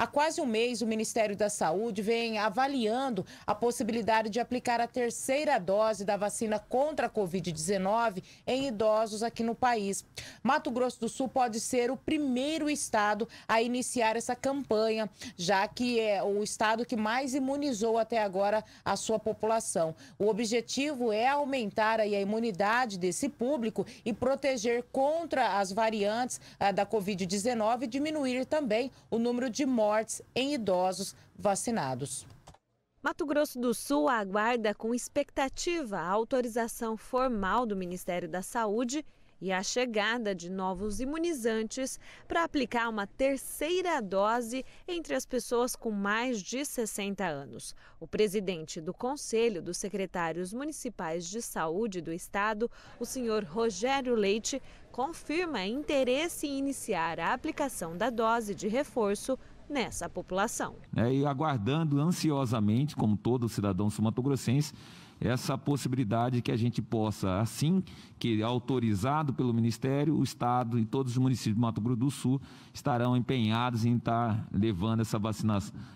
Há quase um mês, o Ministério da Saúde vem avaliando a possibilidade de aplicar a terceira dose da vacina contra a Covid-19 em idosos aqui no país. Mato Grosso do Sul pode ser o primeiro estado a iniciar essa campanha, já que é o estado que mais imunizou até agora a sua população. O objetivo é aumentar a imunidade desse público e proteger contra as variantes ah, da Covid-19 e diminuir também o número de mortes mortes em idosos vacinados. Mato Grosso do Sul aguarda com expectativa a autorização formal do Ministério da Saúde e a chegada de novos imunizantes para aplicar uma terceira dose entre as pessoas com mais de 60 anos. O presidente do Conselho dos Secretários Municipais de Saúde do Estado, o senhor Rogério Leite, confirma interesse em iniciar a aplicação da dose de reforço nessa população. É, e aguardando ansiosamente, como todo cidadão sumatogrossense, essa possibilidade que a gente possa, assim que autorizado pelo Ministério, o Estado e todos os municípios do Mato Grosso do Sul estarão empenhados em estar levando essa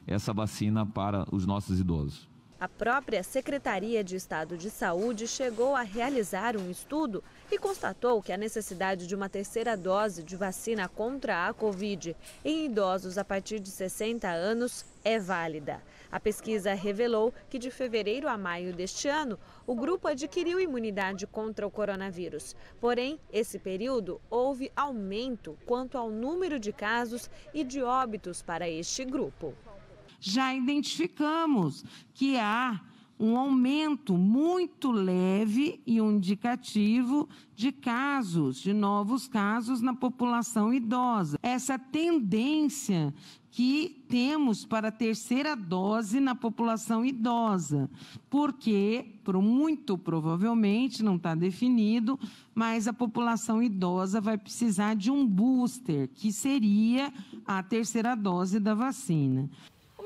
essa vacina para os nossos idosos. A própria Secretaria de Estado de Saúde chegou a realizar um estudo e constatou que a necessidade de uma terceira dose de vacina contra a Covid em idosos a partir de 60 anos é válida. A pesquisa revelou que de fevereiro a maio deste ano, o grupo adquiriu imunidade contra o coronavírus. Porém, esse período houve aumento quanto ao número de casos e de óbitos para este grupo já identificamos que há um aumento muito leve e um indicativo de casos, de novos casos na população idosa. Essa tendência que temos para a terceira dose na população idosa, porque, muito provavelmente, não está definido, mas a população idosa vai precisar de um booster, que seria a terceira dose da vacina.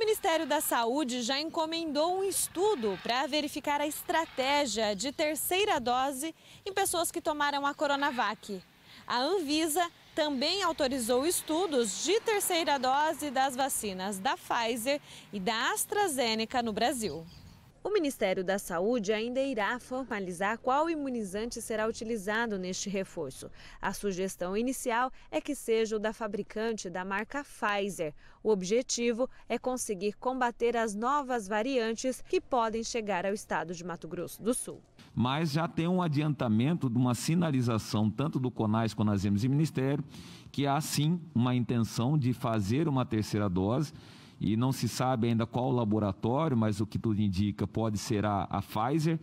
Ministério da Saúde já encomendou um estudo para verificar a estratégia de terceira dose em pessoas que tomaram a Coronavac. A Anvisa também autorizou estudos de terceira dose das vacinas da Pfizer e da AstraZeneca no Brasil. O Ministério da Saúde ainda irá formalizar qual imunizante será utilizado neste reforço. A sugestão inicial é que seja o da fabricante da marca Pfizer. O objetivo é conseguir combater as novas variantes que podem chegar ao estado de Mato Grosso do Sul. Mas já tem um adiantamento de uma sinalização tanto do CONAS, CONASEMES e Ministério que há sim uma intenção de fazer uma terceira dose e não se sabe ainda qual laboratório, mas o que tudo indica pode ser a, a Pfizer,